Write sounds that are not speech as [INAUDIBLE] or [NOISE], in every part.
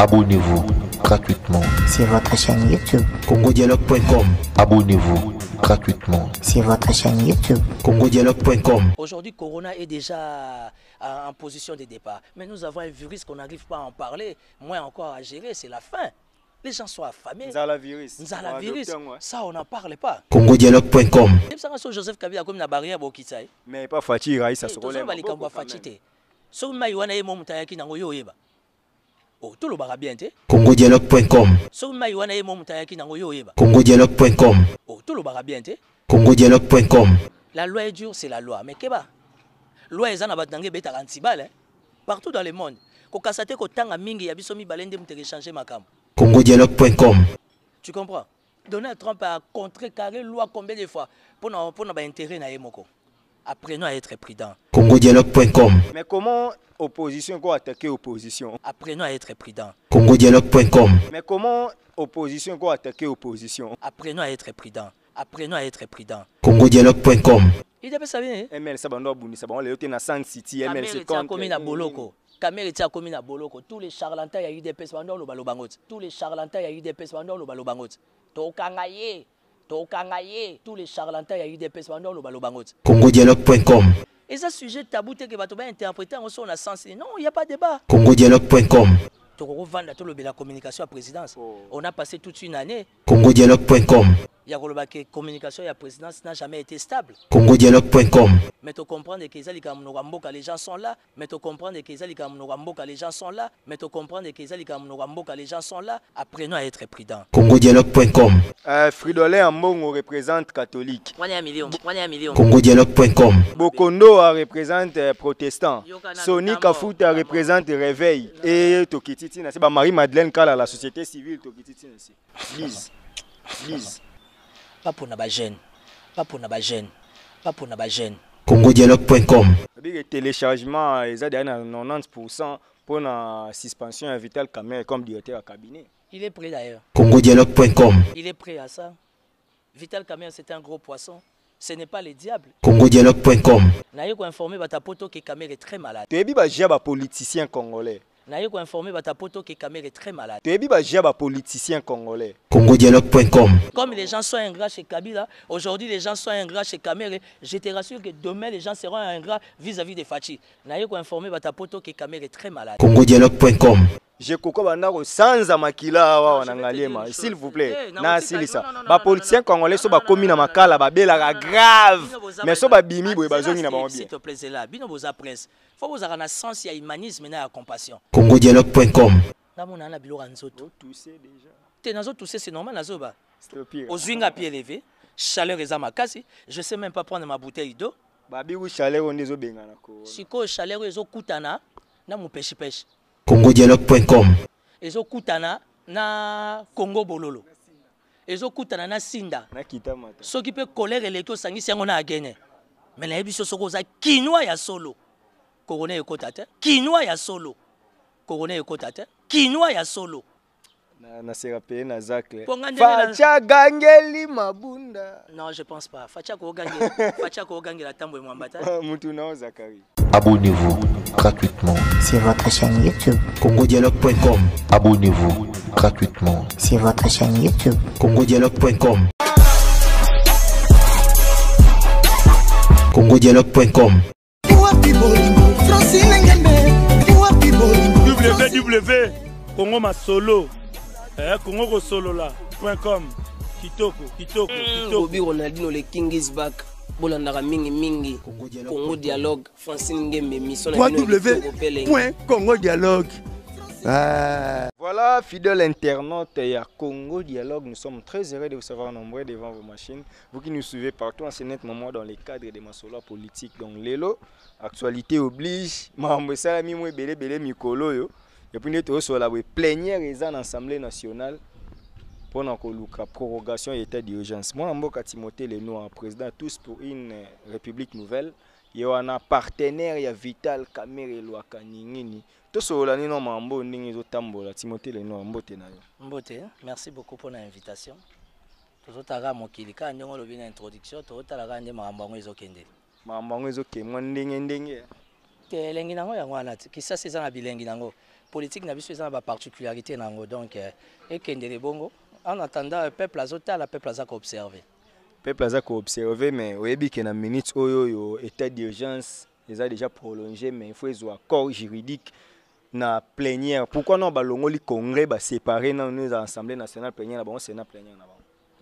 Abonnez-vous gratuitement sur votre chaîne YouTube congodialogue.com. Abonnez-vous gratuitement sur votre chaîne YouTube congodialogue.com. Aujourd'hui, Corona est déjà euh, en position de départ, mais nous avons un virus qu'on n'arrive pas à en parler, moins encore à gérer, c'est la fin. Les gens sont affamés. Nous avons la virus. Nous avons la virus. Ça, on n'en parle pas. congodialogue.com. Joseph Kabila comme barrière Mais pas fatigué. Raïssa Sokolem. Tout ça va les tolobaka bien te eh? congodialogue.com soki mai wana ye mo nango yo oyeba congodialogue.com tolobaka bien te eh? congodialogue.com la loi est dure c'est la loi mais keba loi eza na bato nango ebetaka ntibale eh? partout dans le monde kokasa te kotanga mingi ya biso mibale nde moto ekechange makambo congodialogue.com tu comprends donald trump a contré carré loi combien de fois mpona baintérêt na ye moko Apprenons à être prudents. Congodialogue.com Mais comment opposition quoi attaquer opposition Apprenons à être prudents. Congodialogue.com Mais comment opposition quoi attaquer opposition Apprenons à être prudents. Apprenons à être prudents. Congodialogue.com Il sabi hein? eh? ML sabando abunisa le yote na Sand City eh, ML c'est comme comme eh? Boloko. Kamere tia comme Boloko. Tous les charlatans ya UDPS bando lo balobangoti. Tous les charlatans ya UDPS bando lo balobangoti. Tokanga tokanga tous les charlatans ya udps bando oloba lobango te congodialogue.com ce sujet tabou, que va tout bien interprété, on son sens non il y a pas de débat congodialogue.com tokovanda la communication la présidence oh. on a passé toute une année congodialogue.com ya koloba ke communication ya présidence n'a jamais été stable congodialogue.com mais tu comprends que les les gens sont là mais tu comprends que les gens sont là mais tu comprends que les gens sont là apprenons à être prudents congodialogue.com euh, Fridolin Mbongo représente catholique congodialogue.com Bokondo représente euh, protestant Sony Kafuta représente réveil et Tokititi na c'est bah, Marie Madeleine Kala la société civile Tokititi Lise Lise pas pour bapona bajeune bajene congodialogue.com Les téléchargement est à 90 pour la suspension à vital Kamer comme directeur à cabinet il est prêt d'ailleurs congodialogue.com il est prêt à ça vital Kamer c'est un gros poisson ce n'est pas le diable congodialogue.com informé koinforme batapoto que camer est très malade Je bagia politicien congolais informé koinforme batapoto que camer est très malade toyebi bagia politicien congolais congodialogue.com. Comme les gens sont ingrats chez Kabila, aujourd'hui les gens sont ingrats chez Kamere, je te rassure que demain les gens seront ingrats vis-à-vis des Fachi. informer informé Batapoto que Kamere est très malade. congodialogue.com. Je koko bandako sans makila wa wanangaliema s'il vous plaît na ça. ba policiers congolais so ba komi na makala ba bela grave mais so ba bimi ba zongi na ba bien s'il te plaît là bino boza prince faut avoir na sens ya humanisme na a compassion congodialogue.com namona na biloko nzoto déjà c'est normal, bah. c'est normal nazoba ozwi nga pied levé, chaleur ma casse. je sais même pas prendre ma bouteille d'eau babi wi chaleur benga na Si sikoyo chaleur suis na congo dialogue Ezo kutana na congo bololo kutana na sinda soki peut colere eleki osangisi yango agene Mais nayebi so au oza kinwa ya solo korona Je suis kinwa ya solo korona ekota te kinwa ya solo na serape na zacle facha gangeli mabunda non je pense pas facha koogangela [LAUGHS] facha koogangela ntambo emwambata [LAUGHS] mutu nao zakari abonnez-vous gratuitement sur votre chaîne youtube congodialogue.com abonnez-vous gratuitement sur votre chaîne youtube congodialogue.com congodialogue.com www congo masolo Eh, congo kosolola com kitoko kitoko eh, Bobby ronaldino le is back bolandaka Mingi congo dialogue francine ngembe misoncongo dialogue ah. Voilà, fidèles internautes et à Congo Dialogue, nous sommes très heureux de vous savoir nombreux devant vos machines. Vous qui nous suivez partout en ce net moment dans les cadres de Masola politique, donc l'élo, actualité oblige, Mambo Salami Moué Bele Bele yo epuis nde tozosola boye plénière eza na assemblée nationale mpona koluka prorogation ya état d'urgence mwana mboka timothée lenoir président tous pour une euh, république nouvelle ye wana partenaire ya vital camere elwaka ningini tosolola nino mambo ndenge ezotambola timothée lenoir mbote na yo mbote merci beaucoup mpona invitation tozotala mokili kaka ndenge olobi na introduction tozotala kaka nde makambo yango ezokende makambo yango ezokemwa ndenge ndenge elengi nango yango wana kisasi eza na bilengi nango politique na pas de particularité en na yango bongo en attendant le peuple la peuple azako observer peuple azako observé, mais oyebi ke na minute oyo oh, oh, yo oh, état d'urgence a déjà prolongé mais il faut un accord juridique na plénière pourquoi non bah, congrès séparer bah, séparé une assemblée nationale plénière na c'est sénat plénière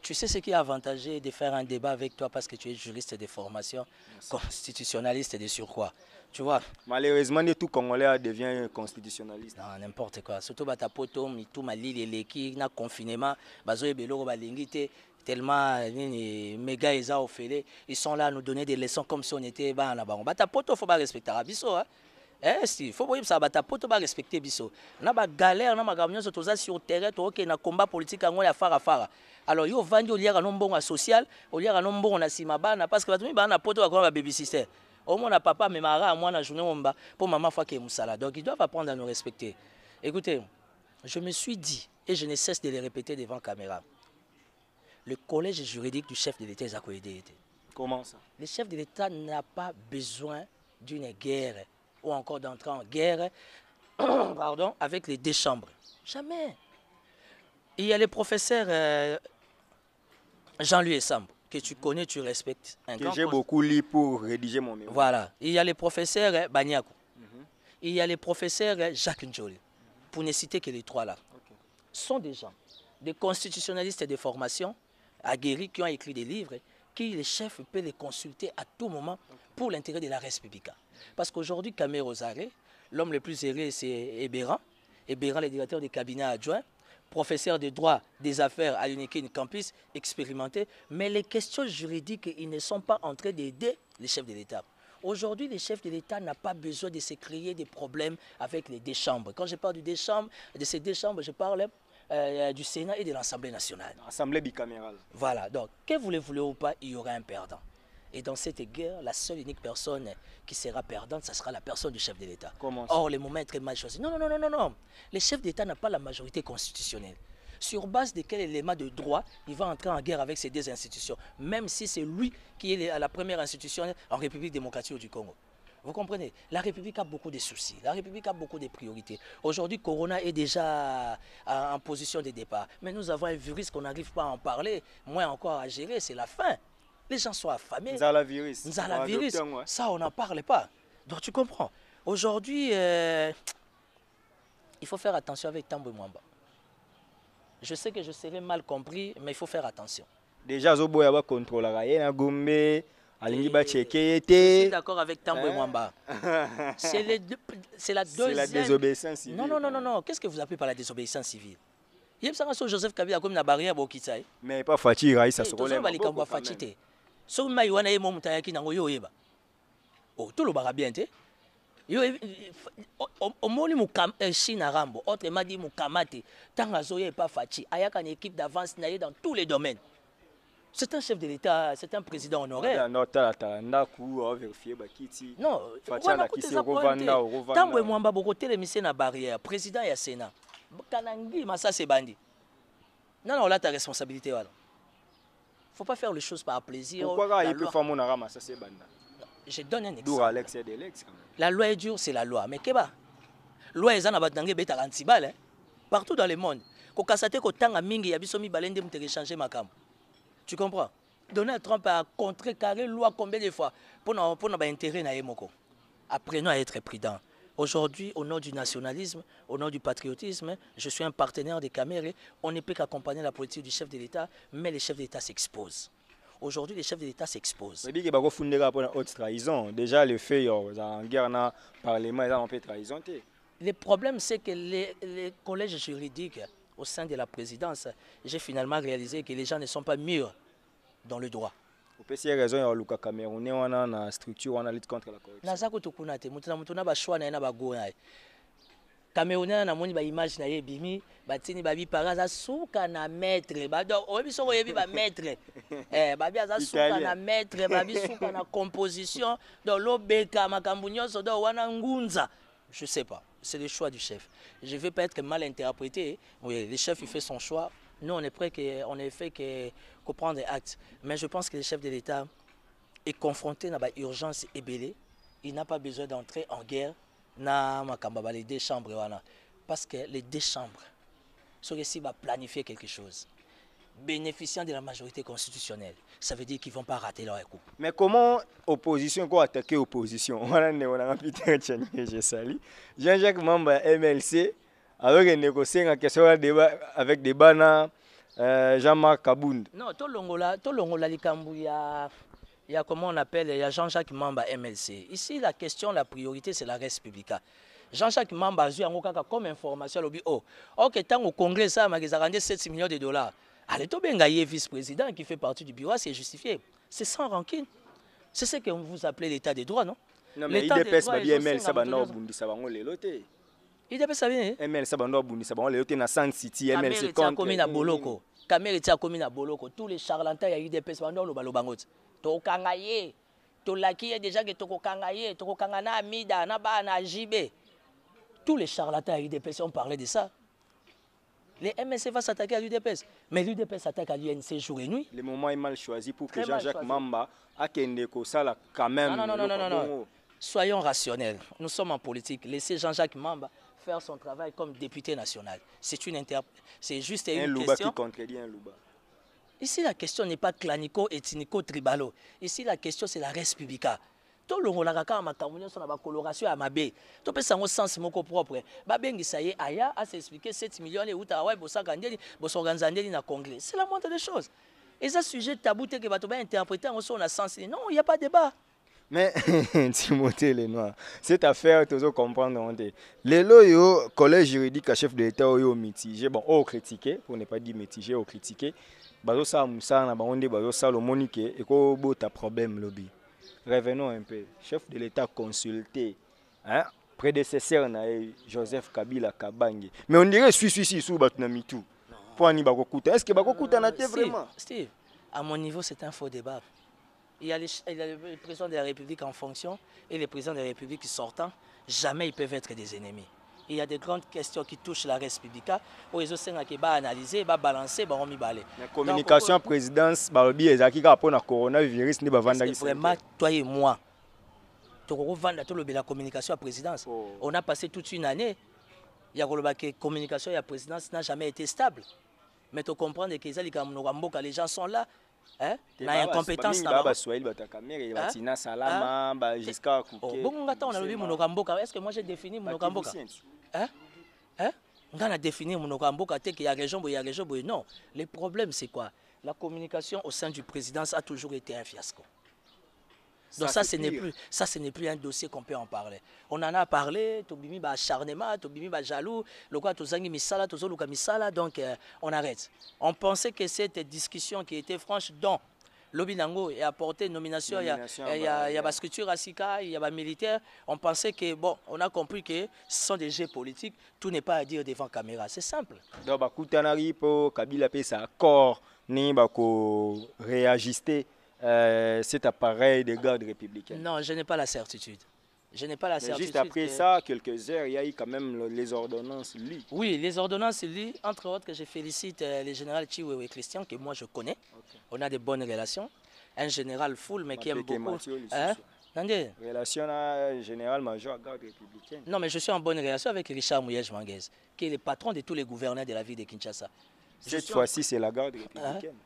tu sais ce qui est avantageux de faire un débat avec toi parce que tu es juriste de formation, constitutionnaliste de surcroît. Tu vois Malheureusement, tout Congolais devient constitutionnaliste. N'importe quoi. Surtout Batapoto, Mitou, Malili, Leki, na confinement, bazoye beloko Balingite, tellement mes gars ils ont ils sont là à nous donner des leçons comme si on était en avant bata batapoto faut pas respecter ah, biso hein eh si faut pas ça batapoto pas respecter biso na ba galère na makambo nyonso toza sur terrain to ok na combat politique yango ya fara fara alors yo vandi oliaka no mbongo ya social oliaka no mbongo na nsima bana parce que bato mi bana poto baby babebisister la papa à moi la journée pour pour maman fo akeye donc ils doivent apprendre à nous respecter écoutez je me suis dit et je ne cesse de le répéter devant caméra le collège juridique du chef de l'État est Comment ça Le chef de l'État n'a pas besoin d'une guerre ou encore d'entrer en guerre [COUGHS] pardon, avec les deux chambres. Jamais. Il y a les professeurs euh, Jean-Louis Sambo que tu connais, tu respectes. que j'ai beaucoup lu pour rédiger mon mémoire. Voilà. Il y a les professeurs eh, Banyaku. Mhm. Il y a les professeurs eh, Jacques Njoli. Pour ne citer que les trois là. Ce sont des gens, des constitutionnalistes de formation, aguerris, qui ont écrit des livres, eh, qui les chefs peuvent les consulter à tout moment pour l'intérêt de la République. Parce qu'aujourd'hui, Camé Rosaré, l'homme le plus erré, c'est Héberan, Héberan le directeur du cabinet adjoint professeur de droit des affaires à l'Unikin Campus, expérimenté, mais les questions juridiques, ils ne sont pas en train d'aider les chefs de l'État. Aujourd'hui, les chefs de l'État n'a pas besoin de se créer des problèmes avec les deux chambres. Quand je parle du de ces deux chambres, je parle euh, du Sénat et de l'Assemblée nationale. Assemblée bicamérale. Voilà, donc, que vous voulez ou pas, il y aura un perdant. Et dans cette guerre, la seule unique personne qui sera perdante, ce sera la personne du chef de l'État. Or, le moment est très mal choisi. Non, non, non, non, non. Le chef d'État n'a pas la majorité constitutionnelle. Sur base de quel élément de droit il va entrer en guerre avec ces deux institutions, même si c'est lui qui est à la première institution en République démocratique du Congo. Vous comprenez La République a beaucoup de soucis. La République a beaucoup de priorités. Aujourd'hui, Corona est déjà en position de départ. Mais nous avons un virus qu'on n'arrive pas à en parler, moins encore à gérer. C'est la fin les gens sont affamés. Nous la virus. Nous la virus. Ça, on n'en parle pas. Donc tu comprends. Aujourd'hui, euh, il faut faire attention avec Tambo Mwamba. Je sais que je serai mal compris, mais il faut faire attention. Déjà, Zoboya va contrôler. Il y a Gombe, Je suis d'accord avec Tambo hein? Mwamba. [LAUGHS] C'est la deuxième. C'est la désobéissance civile. Non, non, non, non. Qu'est-ce que vous appelez par la désobéissance civile Il y a Joseph Kabila comme la barrière Bokitaï. Mais pas Fatih, Raïssa Sokolem. Il n'y a Fatih. soki mai wana ye mo moto ayaki nango yo oyeba o oh, tolobaka bien te yo eh, eh, omoni eh, chine arambo autrement dit mokama te ntango azoya epa faci ayaka na équipe d'avance na ye dans tous les domaines c'est un chef de l'état c'est un président honorairetalatala ndaku avérifie bakiti nontango emwamba bokotelemisi na barrière président ya sénat kana ngima sasa ebandi nana olata responsabilité wana faut pas faire les choses par plaisir. Pourquoi mon c'est Je donne un exemple. Alex quand même. La loi est dure, c'est la loi. Mais keba. Loi est en abattange beta hein. Partout dans le monde. Si tu as mingi ya biso mibale nde ma cam. Tu comprends Donald Trump a contrecarré loi combien de fois pour pour pas intérêt na yemoko. Apprenons à être prudents. Aujourd'hui, au nom du nationalisme, au nom du patriotisme, je suis un partenaire des caméras. On ne peut qu'accompagner la politique du chef de l'État, mais les chefs d'État s'exposent. Aujourd'hui, les chefs de l'État s'exposent. trahison. Déjà, le fait, en guerre, Parlement, Le problème, c'est que les collèges juridiques au sein de la présidence, j'ai finalement réalisé que les gens ne sont pas mûrs dans le droit opesi ye raison ya luka camerounais wana na structure wana lutte contre la corruption ko kotokuna te moto na moto na bashwa na ye na bago na moni ba image na ye ebimi batini ba bi aza suka na maître ba do oyebi soko oyebi bamaître [LAUGHS] eh, babi aza suka na maître ba bi suka na composition donc lobeka makambo nyonso do wana ngunza je sais pas c'est le choix du chef je veux pas être mal interprété oui, le chef il fait son choix nous on est prêt que on est fait que les actes, mais je pense que le chef de l'état est confronté à une urgence ébélée. il n'a pas besoin d'entrer en guerre dans les deux chambres parce que les deux chambres récit va planifier quelque chose bénéficiant de la majorité constitutionnelle. Ça veut dire qu'ils ne vont pas rater leur coup. Mais comment opposition, quoi attaquer opposition [LAUGHS] Jean-Jacques Mamba, MLC, avec en négocié, avec des bananes. Euh, Jean-Marc Kabound. Non, tout le likambu ya il y a comment on appelle, il y a Jean-Jacques Mamba MLC. Ici, la question, la priorité, c'est la République. Jean-Jacques Mamba a eu comme information, il a dit, oh, ok, tant au Congrès, ça a rendu 7 millions de dollars. Allez, un vice-président, qui fait partie du bureau, c'est justifié. C'est sans rancune. C'est ce que vous appelez l'état des droits, non Non, mais il dépêche bien ML, ça va, nous, ça va, il ça bien ml sa eh? eh, bando abundisa on lelo te na san city ml akomi à boloko kamere ti akomi à boloko tous les charlatan ya udps bando balobaloba yango ti tokanga ye tolaki ye eh, déjà ke tokokanga ye tokokanga na amida na ba na jibe tous les charlatans des udps on parlait de ça Les MSC va s'attaquer à l'UDPS. Mais l'UDPS s'attaque à l'UNC jour et nuit. Le moment est mal choisi pour que Jean-Jacques Mamba a quand même. Non, non, non, non, non, non. Soyons rationnels. Nous sommes en politique. Laissez Jean-Jacques Mamba faire son travail comme député national. C'est une inter... c'est juste une un question. qui contredit un Ici, la question n'est pas clanico, ethnico, tribalo. Ici, la question, c'est la respublica. la kaka makambo sona ba coloration a mabe topesako sens moko propre y est aya s'expliquer 7 million eutaka wa bosaka ndeni bosorganisa ndeni na congrès c'est la moindre des choses et ça sujet t'es que ba to ba interpréter en son sens. non y a pas débat mais [LAUGHS] timothée lenoir cette affaire tu comprendre les lelo le collège juridique chef de l'état oyo omitige bon ont critiqué pour ne pas dire mitige ocritiqué ça, musa na bango que bazosala omoni ke ta problème lobi revenons un peu chef de l'état consulté hein? prédécesseur na eh, joseph kabila kabange mais on dirait suisse na mitu mpo ani bakokuta est ce que n'a été euh, vraiment steve à mon niveau c'est un faux débat il y, a le Président de la République en fonction et le Président de la République sortant. Jamais ils peuvent être des ennemis. Il y a des grandes questions qui touchent la res publica analyser, ezosenga balancer, baanalise on bango La communication Donc, présidence qui est kaka mpona coronavirus pas C'est vraiment toi et moi tokokovanda la communication à présidence oh. on a passé toute une année ya a que communication à présidence n'a jamais été stable mais tu comprends que les gens sont là na ya compétence na baswahili bato ya camere batina hein? salama bajiska kubongo nga on a monoko mon okamboka est ce que moi j'ai défini bah, monoko ya hein nga hein? na définir monoko ya mboka te que ya région boye ya région boye non le problème c'est quoi la communication au sein du présidence a toujours été un fiasco donc ça, ce n'est plus, ça, ce n'est plus un dossier qu'on peut en parler. On en a parlé, Tobimi ba le Tobimi ba jaloux, Lokwa tozangi misala, tozoluka misala, donc euh, on arrête. On pensait que cette discussion qui était franche, dont l'obinango est apporté nomination, il y a, il y il y a structure à Sika, il y a militaire. On pensait que, bon, on a compris que ce sont des jeux politiques, tout n'est pas à dire devant caméra, c'est simple. Donc, bah, pour Kabila, ça corps, ni bah, réajuster. Euh, cet appareil de garde républicaine Non, je n'ai pas la certitude. Je n'ai pas la certitude. juste après ça, quelques heures, il y a eu quand même les ordonnances lui. Oui, les ordonnances lues entre autres, que je félicite euh, le général Chiwewe et Christian, que moi je connais. On a de bonnes relations. Un général full, mais qui aime beaucoup. Hein? Relation à général-major à garde républicaine. Non, mais je suis en bonne relation avec Richard Mouyej Manguez, qui est le patron de tous les gouverneurs de la ville de Kinshasa. Cette fois-ci, c'est la garde hein? républicaine.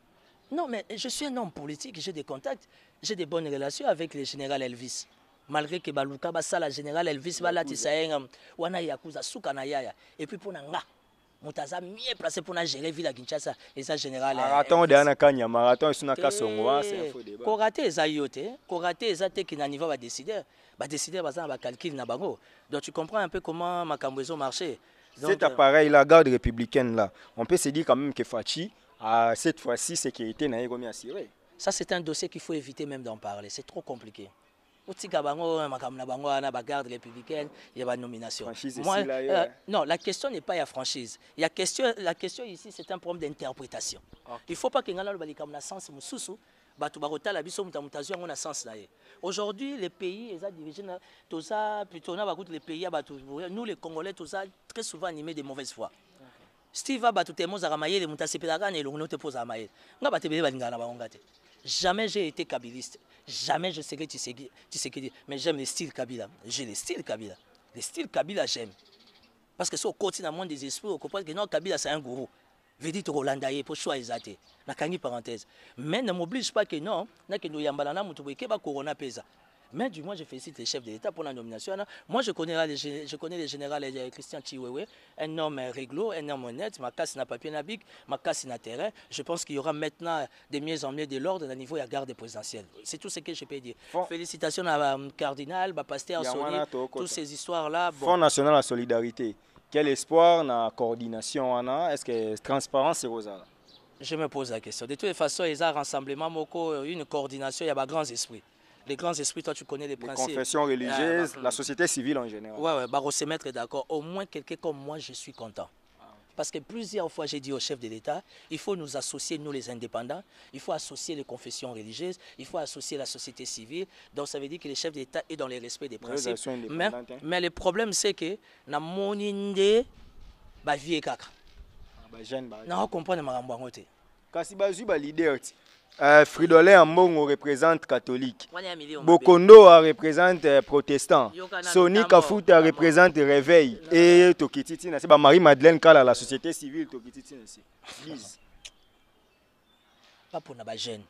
Non, mais je suis un homme politique, j'ai des contacts, j'ai des bonnes relations avec le général Elvis. Malgré que Baluka le général Elvis balati un hein, wana yakuza suka na yaya et puis pour nga mutaza mieux placé pour gérer ville à Kinshasa et ça général hein, Marathon de ana kanya marathon esuna kasongo hein, c'est un eh, faux débat. Ko raté eza yote, ko raté eza te kina niveau va décider, va décider bazana ba calcul na bango. Donc tu comprends un peu comment makambo marche. marchait. Cet euh, appareil la garde républicaine là, on peut se dire quand même que Fachi ah, cette fois-ci, sécurité n'a pas assurée. Ça, c'est un dossier qu'il faut éviter même d'en parler. C'est trop compliqué. garde républicaine, il y a une nomination. euh, non, la question n'est pas la franchise. la question ici, c'est un problème d'interprétation. Il ne faut pas que nous un sens mususu Aujourd'hui, les pays, les pays, nous les Congolais, ça très souvent animés de mauvaise foi steve abato te mozalaka mayele moto asepelaka kaka na elongo note pose ozala mayele nga bato ebele balingaka na bango nga te jamais j'ai été kabiliste jamais je serai tisekedi mais j'aime le style kabila j'ai le style kabila le style kabila j'aime parce que si okoti na monde des qu'on okoprendre que non kabila c'est un gourou veut dire tokolanda ye mpo shwa eza te nakangi parenthèse mais ne m'oblige pas que non nakende oyambana na moto boyeke bakorona corona eza mais du moins, je félicite les chefs de l'État pour la nomination. Hein. Moi, je connais, le général euh, Christian Chiwewe, un homme euh, réglo, un homme honnête. Ma n'a papier n'a big, ma n'a terrain. Je pense qu'il y aura maintenant des mieux en mieux de l'ordre au niveau de la garde présidentielle. C'est tout ce que je peux dire. Félicitations à euh, Cardinal, à Pasteur, toutes ces histoires-là. Bon. national à solidarité. Quel espoir dans la coordination Est-ce que transparence est rosa Je me pose la question. De toutes les façons, il y a un rassemblement, une coordination, il y a un grand esprit les grands esprits, toi tu connais les, les confessions ah, religieuses, bah, la euh, société civile en général. Ouais, ouais, bah, se mettre d'accord. Au moins quelqu'un comme moi, je suis content. Parce que plusieurs fois, j'ai dit au chef de l'État, il faut nous associer, nous les indépendants, il faut associer les confessions religieuses, il faut associer la société civile. Donc ça veut dire que le chef d'État l'État est dans le respect des principes. Hein. mais, le problème, c'est que, na idée, la bah, vie est kaka. Ah, ma Kasi Euh, Fridolin Mbongo représente catholique. Bokondo euh, représente euh, protestant. Sony Kafuta représente réveil. Et Tokititina, c'est Marie-Madeleine Kala, la société civile Tokititina. Please. Pas pour les jeunes.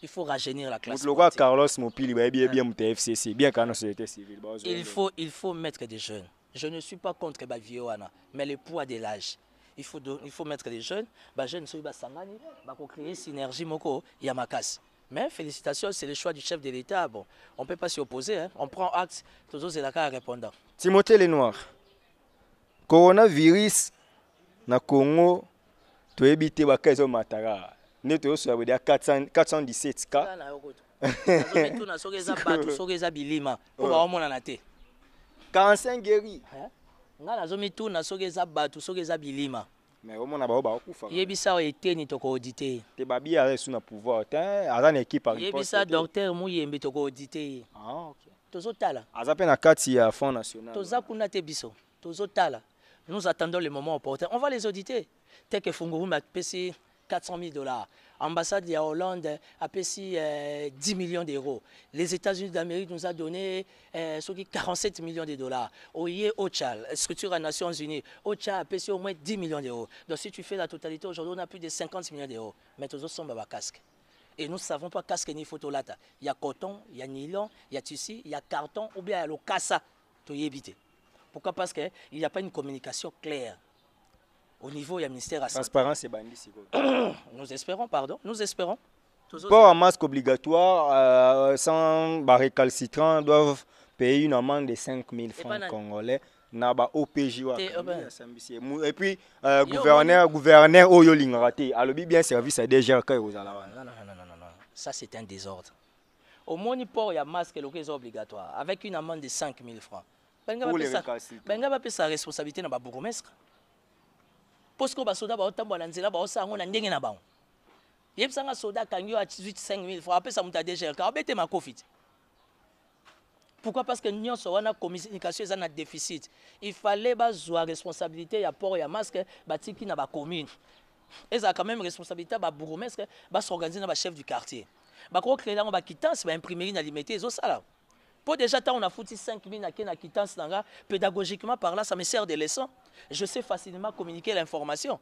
Il faut rajeunir la classe. Le Carlos Mopili, bien, bien, TFCC, bien qu'à la société civile. Il faut, il faut mettre des jeunes. Je ne suis pas contre Baviona, mais le poids de l'âge. il faut, il faut mettre les jeunes, bah, jeunes soy basangani, bah, pour créer synergie moko, yamakas. Mais félicitations, c'est le choix du chef de l'État. Bon, on ne peut pas s'y opposer. Hein. On prend acte. Tozo à répondant. Timothée Lenoir, coronavirus na Congo, tu es bité wa kazo matara. Ne tu es à 417 cas. Tu es à bilima. Tu es à 45 guéris ngai nazomituna soki eza bato soki eza bilima omona bao bakufa yebisa awa eteni tokoodite ye te babi aza esu na pouvoir te aza na yebi yebisa docteur muyembi tokoodite ah, ye tozotala aza mpe na kati ya fond national toza kuna te biso tozotala nous attendons le moment opportun on va les auditer tel que fungurum apesi 400 000 dollars Ambassade de Hollande a payé 10 euh, millions d'euros. Les États-Unis d'Amérique nous a donné 47 euh, millions de dollars. Oye Ocha, structure des Nations Unies, Ocha a payé au moins 10 millions d'euros. Donc si tu fais la totalité, aujourd'hui on a plus de 50 millions d'euros. Mais tous sont baba casque. Et nous ne savons pas casque ni photolata. Il y a coton, il y a nylon, il y a tissu, il y a carton ou bien il y a le cassa. Pourquoi Parce qu'il n'y a pas une communication claire au niveau du ministère à Transparence et bandit. [COUGHS] nous espérons, pardon, nous espérons. Port en masque obligatoire, euh, sans bah, récalcitrants, doivent payer une amende de 5 000 francs congolais. Naba OPJ euh, ben. et puis euh, gouverneur gouverneur Oyolinga oh, raté alobi bien service à déjà aux ozala non non non non ça c'est un désordre au il y a masque obligatoire avec une amende de 5 000 francs vous ba pesa benga pas responsabilité na le mpo sikoyo basoda baotambola na nzela baosala yango na ndenge na bango yebisanga soda 18 5000. yo ya 5 000 apesa moto adgrka abete makofi te pourquoi parce que nyonso wana communication eza na déficit il fallait bazwa responsabilité ya port ya masque batiki na bacommune ezala quand même responsabilité bourgmestre babourgmestre basorganise na chef du quartier bakokréer yango baquittance baimprimerie na limete ezosala pour déjà, tant on a foutu 5 000 à quittance, pédagogiquement par là, ça me sert de leçon. Je sais facilement communiquer l'information.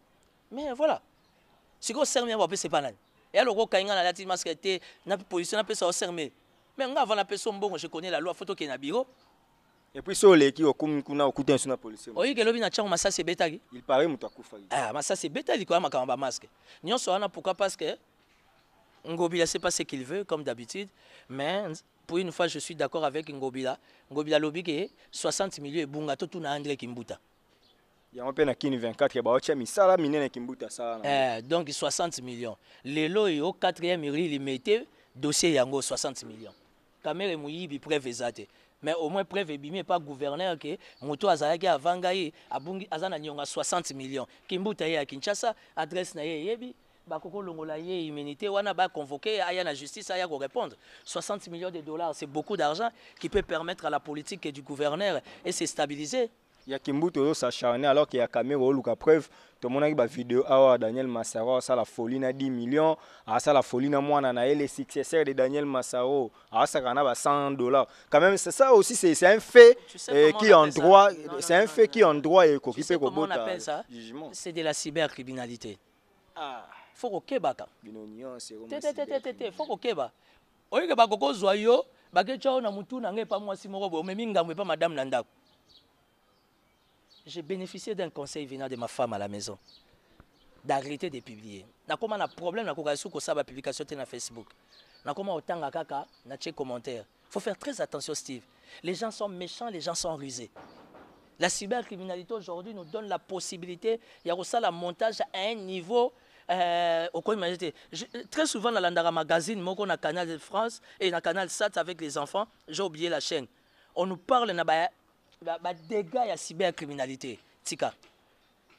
Mais voilà. Si vous servez, vous c'est pas là. Et alors, quand vous a la masque, vous position, a avez servi. Mais avant la personne, bon, je connais la loi, photo qui est dans le bureau. Et puis, si vous l'a, kuna la police. Oui, Oyi ke lobi na chango masasi betaki. Il paraît la akufaki. Ah, masasi il la amaka Je masque. sais pas pourquoi parce que ne sait pas ce qu'il veut comme d'habitude, mais pour une fois, je suis d'accord avec Ngobila. Ngobila lobby que 60 millions et bunga tout na André Kimbuta. yango na kini 24 ya misala minene kimbuta eh, donc 60 millions lelo au 4e il mettait dossier yango 60 millions kamere Mouyibi preuve eza mais au moins preuve ebimi pas gouverneur que moto azalaki avant a gouverneur, Azana Nyonga 60 millions kimbuta est ya kinshasa adresse na ye bakokolongola ye immunité wana y aya na justice aya répondre. 60 millions de dollars c'est beaucoup d'argent qui peut permettre à la politique du gouverneur et se stabiliser Kimbuto mbutu ozosacharne alors qu'il y a camero Luka preuve tomonaki vidéo awa daniel masaro la folie na 10 millions ça, la folie, na mwana na ye les successeur de daniel masaro ça na ba 100 dollars quand même c'est ça aussi c'est un fait tu sais euh, qui en droit c'est un non, fait non, qui en droit et ekoki mpe kobota jugement c'est de la cybercriminalité ah faut kokeba ka tete fo kokeba oyeke yo baketya na mutu na ngai epa mwasi moko boye omemi ngambo pa madame na j'ai bénéficié d'un conseil venant de ma femme à la maison d'arrêter de publier nakóma na problème nakokaka soki kosala bapublication te na facebook koma otanga kaka tie commentaire faut faire très attention steve les gens sont méchants les gens sont rusés la cybercriminalité aujourd'hui nous donne la possibilité ya kosala montage à un niveau euh, très souvent dans l'Andara magazine moko na canal de france et na canal sat avec les enfants j'ai oublié la chaîne on nous parle dégâts à la cybercriminalité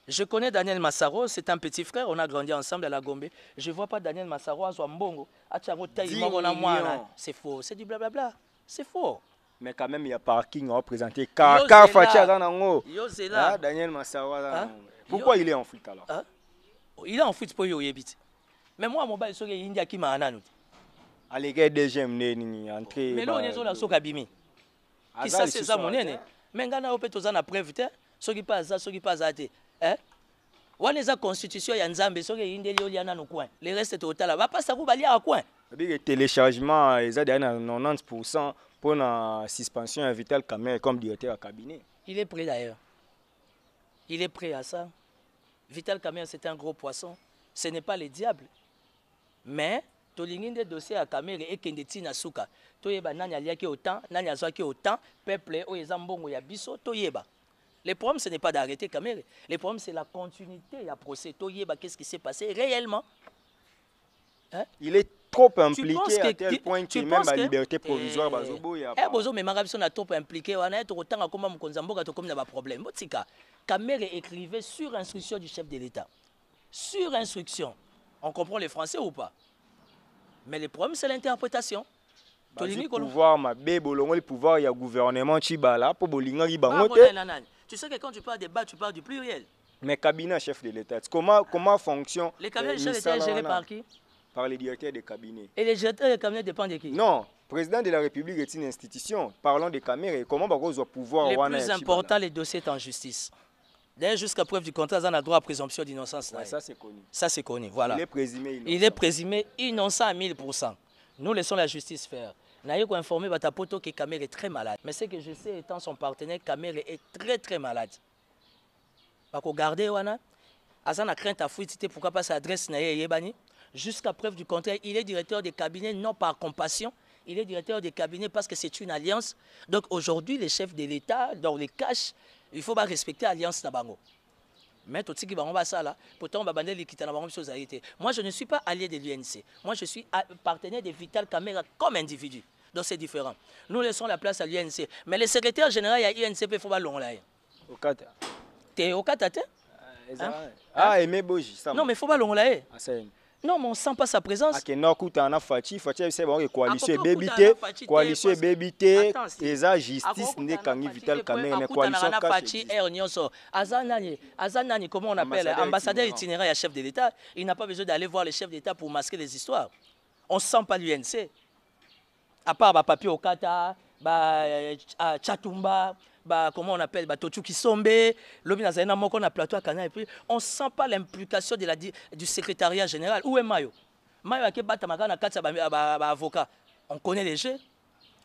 je connais Daniel Massaro, c'est un petit frère, on a grandi ensemble à la Gombe. Je ne vois pas Daniel Massaro ah, à C'est faux, c'est du blablabla. C'est faux. Mais quand même, il y a parking qui Car, car ah, hein? Pourquoi il est en fuite alors hein? il est en foot pour y Mais moi, mon bal, il India qui m'a annoncé. Allez, l'égard deuxième, né, entrée. Mais bah, là, on est sur la euh, soca ah, Qui ça, ça, mon nene. Mais on a opé tous en preuve, hein? ce qui passe, ce qui passe à Hein? On est la constitution, il y a Nzambe, ce qui est il y en Le reste est total. Va pas ça, vous allez à coin. Le téléchargement, ils ont 90% pour la suspension vitale comme directeur à cabinet. Il est prêt d'ailleurs. Il est prêt à ça. Vital Kamel, c'est un gros poisson. Ce n'est pas le diable. Mais, des dossier à Kamel et Kendeti Nasuka. Toyeba, nani aliaki autant, nani azoaki autant, peuple, biso, tu yeba. Le problème, ce n'est pas d'arrêter Kamere. Le problème, c'est la continuité. Il y a procès. qu'est-ce qui s'est passé réellement hein? Il est trop impliqué à tel point que même la liberté eh, provisoire bazoboya eh bah. bozomemaka biso na trop impliqué wana ye à koma mokonzi ya mboka tokomi na problème. botika kamere écrivait sur instruction du chef de l'état sur instruction on comprend les français ou pas mais le problème c'est l'interprétation bah, Le pouvoir ma mabe le pouvoir ya gouvernement tshibala mpo bolingaki bango bah, te tu sais que quand tu parles des bas tu parles du pluriel mais cabinet chef de l'état comment comment fonctionne le cabinet euh, chef de l'état est géré par qui par les directeurs des cabinets. Et les directeurs des cabinets dépendent de qui Non, président de la République est une institution. Parlons des caméras et comment on doit pouvoir... Le plus important, les dossiers en justice. D'ailleurs, jusqu'à preuve du contraire, on a droit à présomption d'innocence. ça, c'est connu. Ça, c'est connu, voilà. Il est présumé innocent. Il est présumé innocent à 1000%. Nous laissons la justice faire. Nayoko informé Batapoto que Kamere est très malade. Mais ce que je sais étant son partenaire, Kamere est très très malade. Parce qu'on garde, Wana, Azan a crainte à fuite, pourquoi pas s'adresse Naye Yebani Jusqu'à preuve du contraire, il est directeur des cabinets non par compassion, il est directeur des cabinets parce que c'est une alliance. Donc aujourd'hui, les chefs de l'État, dans les caches, il faut pas respecter l'alliance Nabango. Mais tout ce qui va en ça là, pourtant on va bander les Moi je ne suis pas allié de l'UNC. Moi je suis ah, partenaire de Vital Camera comme individu. Donc c'est différent. Nous laissons la place à l'UNC. Mais le secrétaire général à l'UNC, il faut pas Au T'es au Qatar, ah, hein? ah, aimé Boji. Non, mais il faut pas ah, non mais on sent pas sa présence on a na fati fati ayebisa bango coalition ebebi coalition ebebi et eza justice n'est qu'un vital la coalition fati aire on y nani aza nani comment on appelle ambassadeur itinéraire et chef de l'état il n'a pas besoin d'aller voir le chef d'état pour masquer les histoires on sent pas l'unc à part bah, Papi okata ba euh, euh, chatumba bah, comment on appelle, bah, qui Kisombe, Lobi Nazarena Moko, on a plateau à Canal. Et puis, on sent pas l'implication de la, du secrétariat général. Où est Mayo Mayo a Batamaka na Katsa avocat. On connaît les jeux.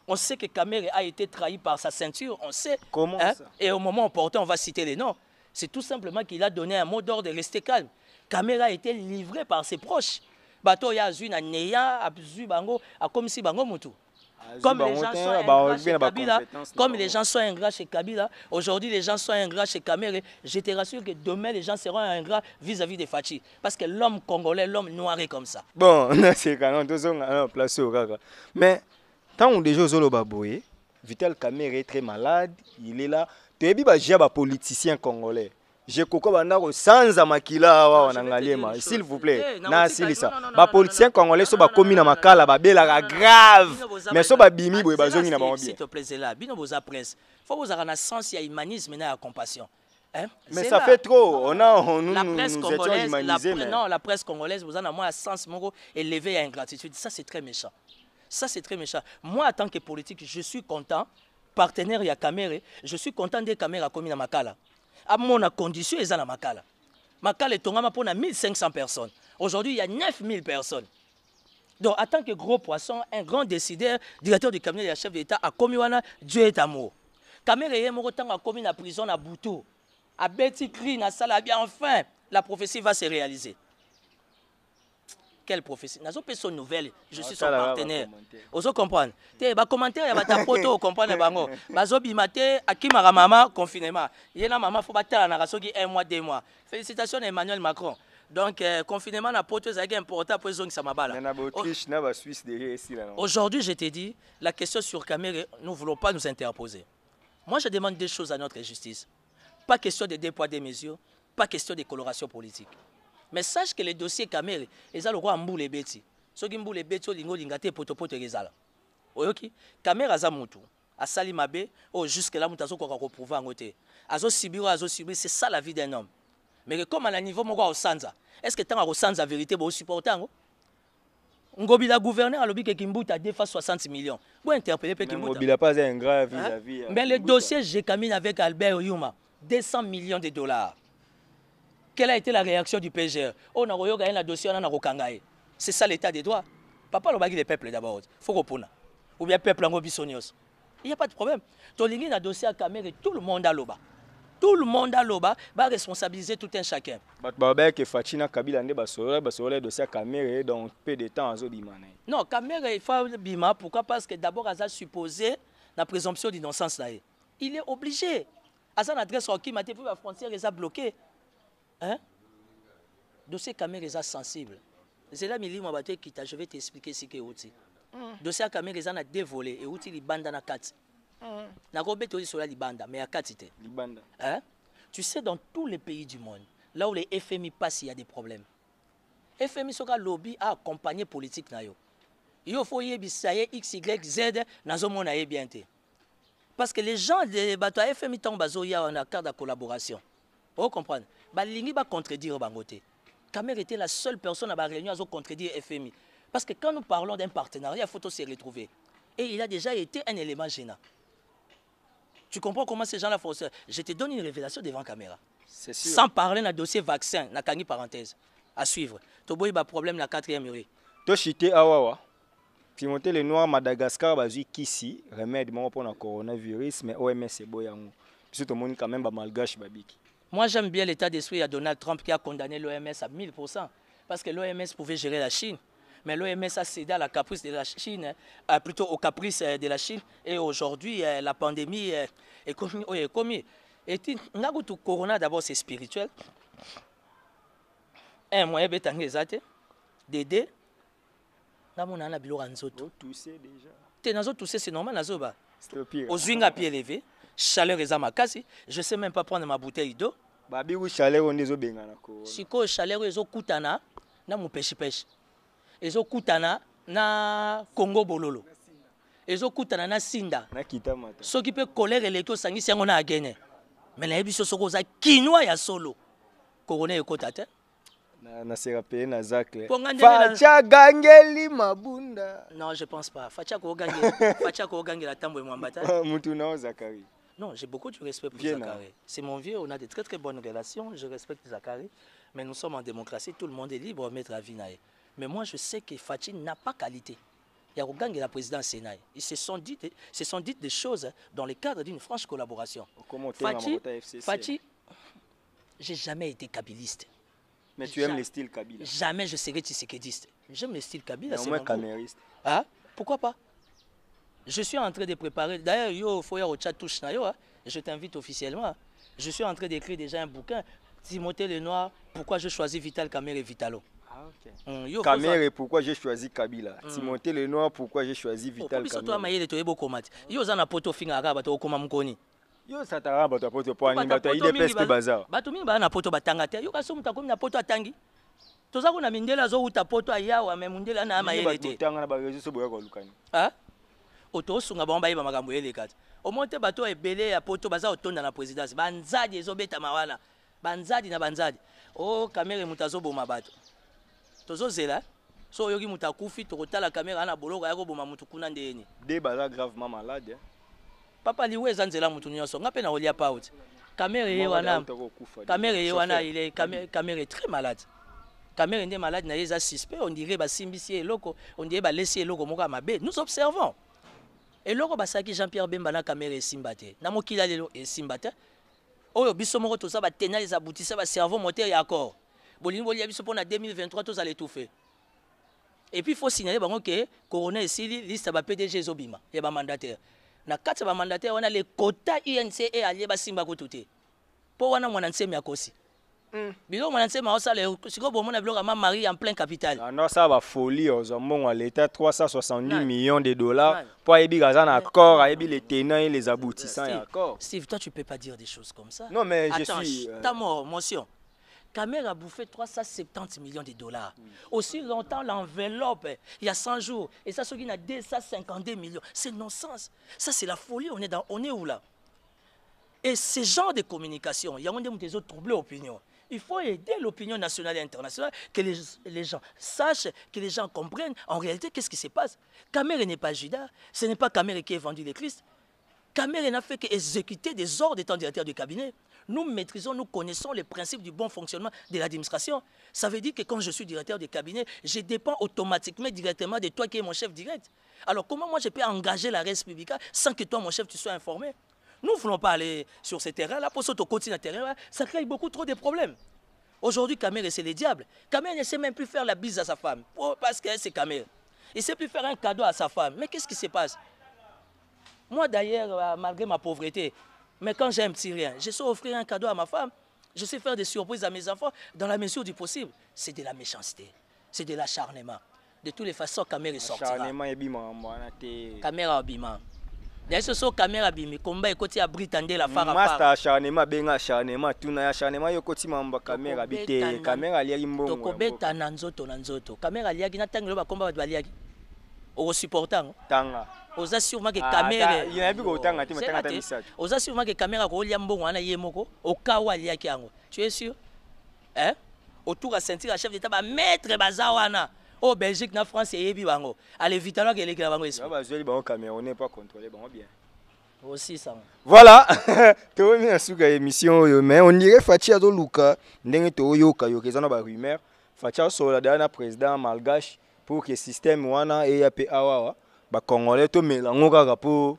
On sait que Kamere a été trahi par sa ceinture. On sait. Comment hein. Et au moment opportun, on va citer les noms. C'est tout simplement qu'il a donné un mot d'ordre de rester calme. Kamere a été livré par ses proches. Bato ya na neya, a bango, a comme si bango mutu. Comme les gens sont bah, ingrats chez Kabila, chez Kabila, aujourd'hui les gens sont ingrats chez Kamere, je te rassure que demain les gens seront ingrats vis-à-vis de Fatih. Parce que l'homme congolais, l'homme noir est comme ça. Bon, [LAUGHS] c'est quand même placé au gars. Mais tant on déjà au baboué, Vital Kamere est très malade, il est là. Tu es bah, un bah, politicien congolais jekoko sans sans makila awa ah, wanangaliema s'il vous plaît eh, na politiciens politiciens congolais so dans na makala c'est grave mais so bimi boye ah, bazongi na là bino boza prince vous bozalaka na sens ya humanisme na compassion Hein? Mais ça là. fait trop. On a, on, la presse nous, nous congolaise, la, Non, la presse congolaise, vous en avez un sens et élevé à ingratitude. Ça, c'est très méchant. Ça, c'est très méchant. Moi, en tant que politique, je suis content. Partenaire, il y a Je suis content des caméras dans ma Makala amona condition a makala makala etongama 1500 personnes aujourd'hui il y a 9000 personnes donc en tant que gros poisson un grand décideur directeur du cabinet de la chef d'État a commis wana dieu est amour kamere ye moko commis na prison na Betty cri Salabia. enfin la prophétie va se réaliser quelle prophétie une nouvelle je suis son partenaire Vous comprenez te vous ya batapoto okomprendre [LAUGHS] bango bazobima qui m'a maman, confinement maman, faut faut fo batalanaka qui un mois deux mois Félicitations à emmanuel macron donc euh, confinement na poto ezalaki important mpo ezongisa oh. là. aujourd'hui je te dis la question sur caméra, nous voulons pas nous interposer moi je demande deux choses à notre justice pas question de deux des mesures pas question de coloration politique mais sache que le dossier kamere eza lokola mbula ebeti soki mbula ce olingi olinga te potopoto ezala oyoki kamere aza motu asali mabe oh, jusque la moto azokoka en côté. Azo Sibiro, Azo azosibiri c'est ça la vie d'un homme mais comme à la niveau moko Sanza, est ce que au Sanza vérité boosuporte yango la gouverneur que ke kimbuta a face 60 millions bo interpellé Il n'a pas grave hein? vis-à-vis euh, mais le dossier j'ai jekamine avec albert yuma 200 millions de dollars quelle a été la réaction du PGR On a regardé le dossier, on a C'est ça l'état des droits. Papa, le bagage des peuples d'abord. Faut repona. Ou bien peuple en bisonios. Il n'y a pas de problème. Tolingin a dossier à et tout le monde à l'oba. Tout le monde à l'oba, va responsabiliser tout un chacun. Babek et Fatina Kabila ne basolé, dossier à Kamere donc peu de temps à Zodimane. Non, Kamere il faut bima. Pourquoi Parce que d'abord, a supposé la présomption d'innocence là. Il est obligé. a une au qui m'a dit la frontière est bloquée. Hein Dossier caméra est sensible. c'est là qui je vais t'expliquer ce est outi. Mm. Dossier caméra est deux dévolé et outi libanda mm. na quatre Na dire sur la libanda mais à quatre Libanda. Hein Tu sais dans tous les pays du monde, là où les FMI passent, il y a des problèmes. FMI un lobby à la politique Il faut x y z na zo mona yé bien Parce que les gens de bato FMI sont en ya carte de collaboration. Vous comprenez pas contredire Bangote. te Kamer était la seule personne à la réunion à contredire FMI parce que quand nous parlons d'un partenariat il faut se retrouver et il a déjà été un élément gênant tu comprends comment ces gens-là font ça Je te donne une révélation devant la caméra. Sûr. Sans parler d'un dossier vaccin, la parenthèse. À suivre. Tu as un problème la quatrième rue. Toshite Awawa. Pimentel le Noir, Madagascar, tu kisi remède pour le coronavirus, mais OMS est bon. Parce que tout le monde quand même malgache, Babiki. Moi, j'aime bien l'état d'esprit de Donald Trump qui a condamné l'OMS à 1000%, parce que l'OMS pouvait gérer la Chine. Mais l'OMS a cédé à la caprice de la Chine, hein, plutôt au caprice euh, de la Chine. Et aujourd'hui, euh, la pandémie euh, est commise. Est commise. Et le corona, d'abord, c'est spirituel. Un moyen de d'aider. Nous Tu toussez déjà. Nous tous c'est normal. Bah. C'est le pire. Aux pied élevé. chaleur eza makasi je sais même pas prendre ma bouteille d'eau babi ku chaleur oyo nde ezobengana sikoyo chaleur oyo ezokutana na mopeshipeshe ezokutana na kongo bololo ezokutana na sinda soki mpe kolere eleki osangisi yango na agene me nayebi so soki oza kinwa ya solo korona ekota te naseka peye na zaklfaca gangeli mabunda non je pense pas faca koogangela [LAUGHS] ntambo emwamba te mutu na ozakari Non, j'ai beaucoup de respect pour Zachary. Hein. C'est mon vieux, on a de très très bonnes relations, je respecte Zachary, mais nous sommes en démocratie, tout le monde est libre, mettre à vie. Mais moi, je sais que Fatih n'a pas qualité. gang et la présidence Sénat, ils se sont dit, se sont dites des choses dans le cadre d'une franche collaboration. Fatih, Fatih, j'ai jamais été kabyliste. Mais tu aimes le style kabyle Jamais je serai tissékédiste. J'aime le style kabyle. Mais au moins camériste. Hein? Pourquoi pas je suis en train de préparer. D'ailleurs, yo, faut au chat touche na yo. Hein. Je t'invite officiellement. Je suis en train d'écrire déjà un bouquin. Timothée Lenoir, pourquoi je choisis Vital Kamere et Vitalo. Ah, okay. Hum, yo, Kamere, ça... pourquoi j'ai choisi Kabila. tu hum. Timothée Lenoir, pourquoi j'ai choisi oh, Vital Kamere. Toi, maïe, tu toi beaucoup mat. Yo, zana poto finga araba, tu koma mkoni. yo satara bato to poto po aningi ta ya idps bazar bato mingi ba na poto batanga te yo kasi omutu akomi na poto atangi toza mindela mindele azowuta poto ayawa me na ma ya mayele te tanga na bareseau so boya Ah? moko tosunga bango bayeba makambo eleka te omoi te bato ebele ya poto baza kotonda na présidence banzadi ezobetama wana banzadi na banzadi o kamere moto azoboma bato tozozela so oyoki moto akufi tokotala kamere ana boloko ya koboma motu kuna nde yeni de baza gravement malade papa liwe eza nzela motu nyonso nga mpe na kolia paute kamere ye wana kamere ye wana ile kamere très malade kamere nde malade na ye eza suspect ondire basimbisi ye eloko ondire balesi eloko moko ya mabe nous observons eloko basalaki jean pierre bemba na kamere esimba te na mokili ya lelo esimba te oyo biso moko toza batenal ezabutisa bacerveau moteur ya accord bolingi bolia biso mpona 2023 tozala etufe epuis faut signale bango ke corona esili liste ya bapdg ezobima ya bamandataire na kati ya bamandataire wana lekota unce alie basimba kutu te mpo wana mwana nsemi akosi Mm. Eh, biloko ça si ma mari en plein capital ah, va folie oh, aux ozwa l'état 370 millions de dollars pour avoir un accord aider les tenants et les aboutissants steve toi tu peux pas dire des choses comme ça non mais je suis euh, ta mort motion Caméra a bouffé 370 millions de dollars. Mm. Aussi longtemps, l'enveloppe, eh, il y a 100 jours, et ça, ce qui a 252 millions, c'est non-sens. Ça, c'est la folie. On est, dans, on est où là Et ce genre de communication, il y a des autres troubles d'opinion. Il faut aider l'opinion nationale et internationale, que les, gens sachent, que les gens comprennent en réalité qu'est-ce qui se passe. Camère n'est pas Judas, ce n'est pas Kamere qui a vendu le Christ. Kamere n'a fait qu'exécuter des ordres étant directeur du cabinet. Nous maîtrisons, nous connaissons les principes du bon fonctionnement de l'administration. Ça veut dire que quand je suis directeur du cabinet, je dépends automatiquement directement de toi qui es mon chef direct. Alors comment moi je peux engager la République sans que toi, mon chef, tu sois informé nous ne voulons pas aller sur ces terrains-là. Pour sauter au terrain, ça crée beaucoup trop de problèmes. Aujourd'hui, Kamer, c'est le diable. Kamer ne sait même plus faire la bise à sa femme. Oh, parce que c'est Kamer. Il ne sait plus faire un cadeau à sa femme. Mais qu'est-ce qui se passe Moi, d'ailleurs, euh, malgré ma pauvreté, mais quand j'ai un petit rien, je sais offrir un cadeau à ma femme. Je sais faire des surprises à mes enfants dans la mesure du possible. C'est de la méchanceté. C'est de l'acharnement. De toutes les façons, Kamer est sorti. Acharnement et na yesu so kamera abimi komba ekoti ya britande la faramaster acharnement abenga acharnement tuna ya acharnement yo kotima mba kamera abi te kamera aliaki mbongo tokobeta na nzoto na nzoto kamera aliaki na ntango elo bakomba bato baliaki okosupportango tanga oza sûrement ke kamerayenayebi ah, kotanga te matanga ta misato oza sûrement ke kamera koolia mbongo wana ye moko okawa aliaki yango tu es sûr eh? otuka ceinture ya chef d'état bamaître baza wana oyo oh, belgique na france eyebi bango alevitanwaka elekela bango bazweli bango camerounais mpo acontrole bango bien osisanga voilà [LAUGHS] toyomi na suka ya émission oyo mais on dirait faci azoluka ndenge toyoka yoka eza na barumeur faci asolola dala na président malgache pour que système wana eya mpe awawa bacongolais tomela ngo kaka mpo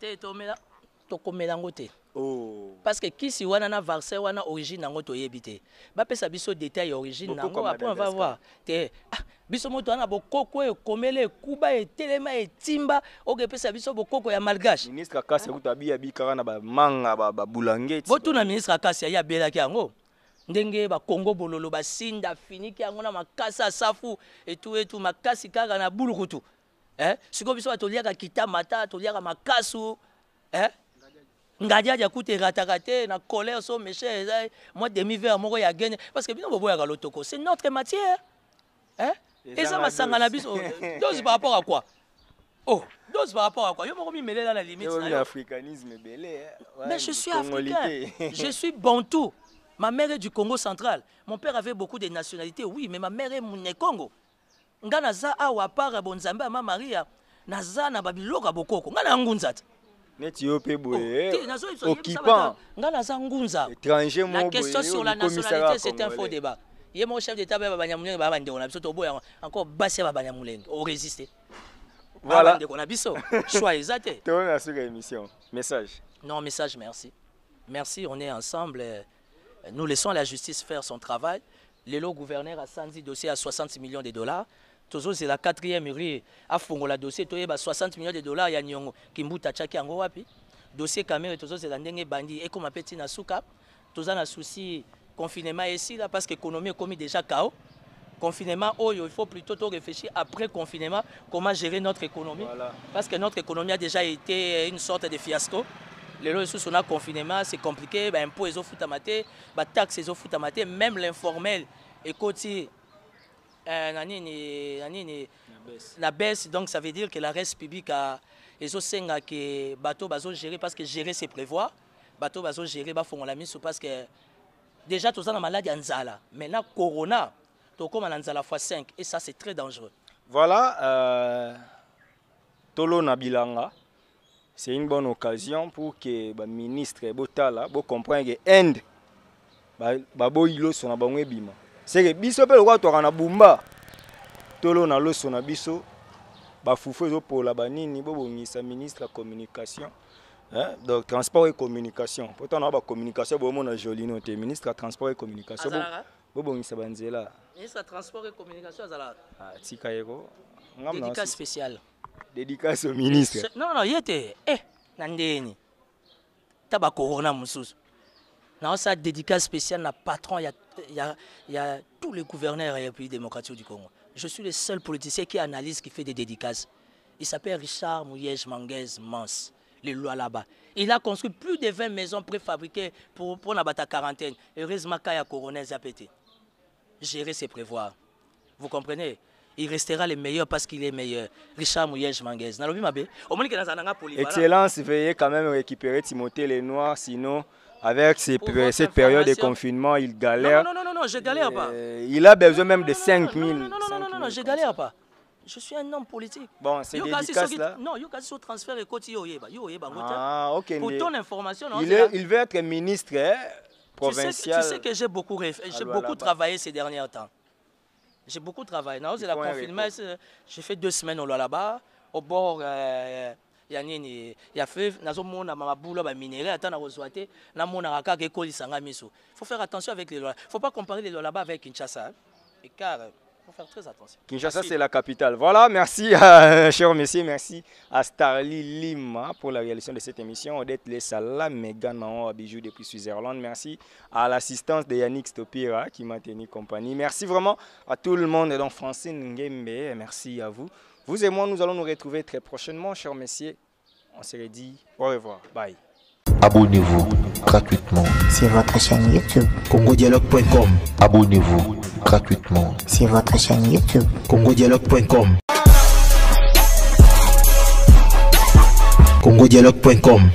tokomela ngo te oh. parce que kisi wana na vaccin wana origine yango toyebi te bapesa biso détail ya origine yango apres on va voir te ah, biso moto wana bokoko ekomeli ekuba etelema etimba okepesa biso bokoko ya malgashe ministre akasi akutabi yabi kaka na bamanga babulangeti botuna ministre akasi aye abelaki yango ndenge bakongo bololo basinda finiki yango na makasi asafu etu etu makasi kaka na bulukutu eh? sikoyo biso batoliaka kita mata toliaka makasu eh? ngadi adi akuta erataka te na colère so mes eza Moi demi vert, moko ya gagne parce que bino à lotoko c'est notre matière hein? ça, masanga na biso dose par rapport à quoi oh dose par rapport à quoi yo moko dans la limite africanisme belé hein. mais je suis africain [LAUGHS] je suis bantou ma mère est du congo central mon père avait beaucoup de nationalités oui mais ma mère est mune congo nga naza awa apart Bonzamba ma maria naza na babiloko bokoko nga na neti yo oh, eh, occupant La question eh, sur la nationalité eh, c'est un faux débat a mon chef d'état baya ben, babanyamulenge baya bandeko na biso y a hein. encore basi ya babanyamulenge résister. voilà bandeko a biso choix eza [LAUGHS] émission message non message merci merci on est ensemble nous laissons la justice faire son travail lélo gouverneur a asanzi dossier à 60 millions de dollars c'est la quatrième rue le dossier ba 60 millions de dollars ya niongo kimbuta tiaki yango wapi dossier c'est la ndenge comme ekóma mpe na souka toza na souci confinement ici, parce que l'économie a déjà chaos. confinement oh il faut plutôt réfléchir après confinement comment gérer notre économie parce que notre économie a déjà été une sorte de fiasco Le confinement c'est compliqué baimpôt ezofutama les bah, taxes, à maté. même l'informel ekoti euh, la baisse donc ça veut dire que la reste publique a que bateau bato gérer parce que gérer c'est prévoir bateau bato gérer bafongola mise parce que déjà tout na maladie ya nzala maintenant corona tokóma na anzala fois 5 et ça c'est très dangereux voilà euh, na bilanga c'est une bonne occasion pour que ministre botala comprenne que inde baboyi loso seke biso mpe lokola twaka na bumba tolona loso na biso bafufu ezopola banini bobongisa ministre ya communication Eh? donc transport et communication pourtant na bacommunication bomona jolino te ministre ya transport et communication bobongisa banzela ah, tika yeko dédicace au ministre non non ye te eh na ndeni ta bakorona mosusu Dans sa dédicace spéciale, le patron, il y a, y a, tous les gouverneurs et les pays démocratiques du Congo. Je suis le seul politicien qui analyse, qui fait des dédicaces. Il s'appelle Richard mouillet Manguez Mans, les lois là-bas. Il a construit plus de 20 maisons préfabriquées pour, pour la quarantaine. Heureusement, qu'il y a Coronel gérer, c'est prévoir. Vous comprenez il restera le meilleur parce qu'il est meilleur. Richard mouillet Manguez. Excellence, veuillez quand même récupérer Timothée Lenoir, sinon avec cette période de confinement, il galère. Non, non, non, je galère pas. Euh, il a besoin même de 5 000. Non, non, non, je galère pas. Je suis un homme politique. Bon, c'est dédicace là. Non, il a transfert de côté. Ah, ok. il, veut être ministre hein, provincial. Tu sais, que j'ai beaucoup, ah, beaucoup travaillé ces derniers temps. J'ai beaucoup travaillé. J'ai fait deux semaines au là-bas, au bord. Euh, ya nini ya fleuve nazomona mabula baminéral ata nakozwa te namonaka kaka ekolisanga miso faut faire attention avec les lois faut pas comparer les lois là-bas avec kinshasa hein. car hein. faut faire très attention kinshasa c'est la capitale voilà merci à, [LAUGHS] cher monsieur merci à starly lima pour la réalisation de cette émission odette les Megan meganao Bijou depuis merci à l'assistance de yannick stopira qui m'a tenu compagnie merci vraiment à tout le monde donc francine ngembe merci à vous vous et moi, nous allons nous retrouver très prochainement, chers messieurs. On se dit au revoir. Bye. Abonnez-vous gratuitement sur votre chaîne YouTube congodialogue.com. Abonnez-vous gratuitement sur votre chaîne YouTube congodialogue.com. congodialogue.com